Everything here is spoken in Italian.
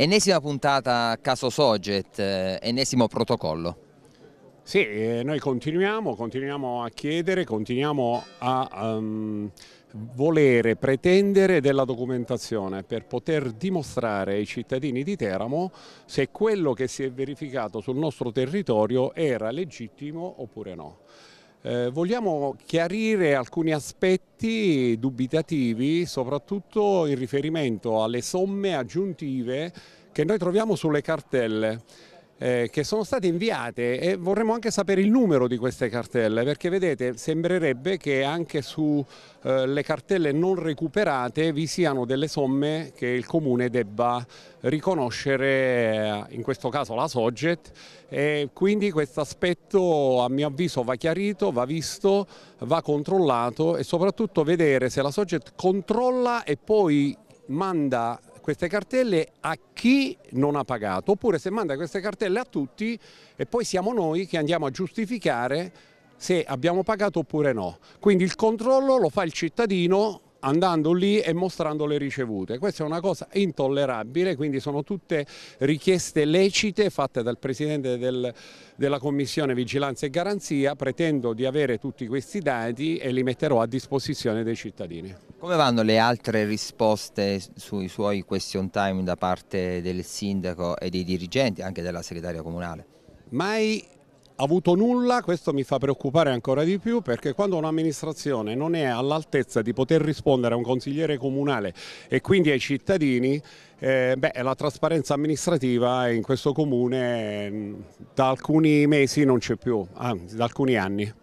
Ennesima puntata caso Soget, eh, ennesimo protocollo. Sì, eh, noi continuiamo, continuiamo a chiedere, continuiamo a um, volere, pretendere della documentazione per poter dimostrare ai cittadini di Teramo se quello che si è verificato sul nostro territorio era legittimo oppure no. Eh, vogliamo chiarire alcuni aspetti dubitativi, soprattutto in riferimento alle somme aggiuntive che noi troviamo sulle cartelle eh, che sono state inviate e vorremmo anche sapere il numero di queste cartelle perché vedete sembrerebbe che anche sulle eh, cartelle non recuperate vi siano delle somme che il comune debba riconoscere eh, in questo caso la Soget e quindi questo aspetto a mio avviso va chiarito, va visto, va controllato e soprattutto vedere se la Soget controlla e poi manda queste cartelle a chi non ha pagato, oppure se manda queste cartelle a tutti e poi siamo noi che andiamo a giustificare se abbiamo pagato oppure no. Quindi il controllo lo fa il cittadino andando lì e mostrando le ricevute. Questa è una cosa intollerabile, quindi sono tutte richieste lecite fatte dal Presidente del, della Commissione Vigilanza e Garanzia, pretendo di avere tutti questi dati e li metterò a disposizione dei cittadini. Come vanno le altre risposte sui suoi question time da parte del sindaco e dei dirigenti, anche della segretaria comunale? Mai avuto nulla, questo mi fa preoccupare ancora di più perché quando un'amministrazione non è all'altezza di poter rispondere a un consigliere comunale e quindi ai cittadini, eh, beh, la trasparenza amministrativa in questo comune mm, da alcuni mesi non c'è più, anzi da alcuni anni.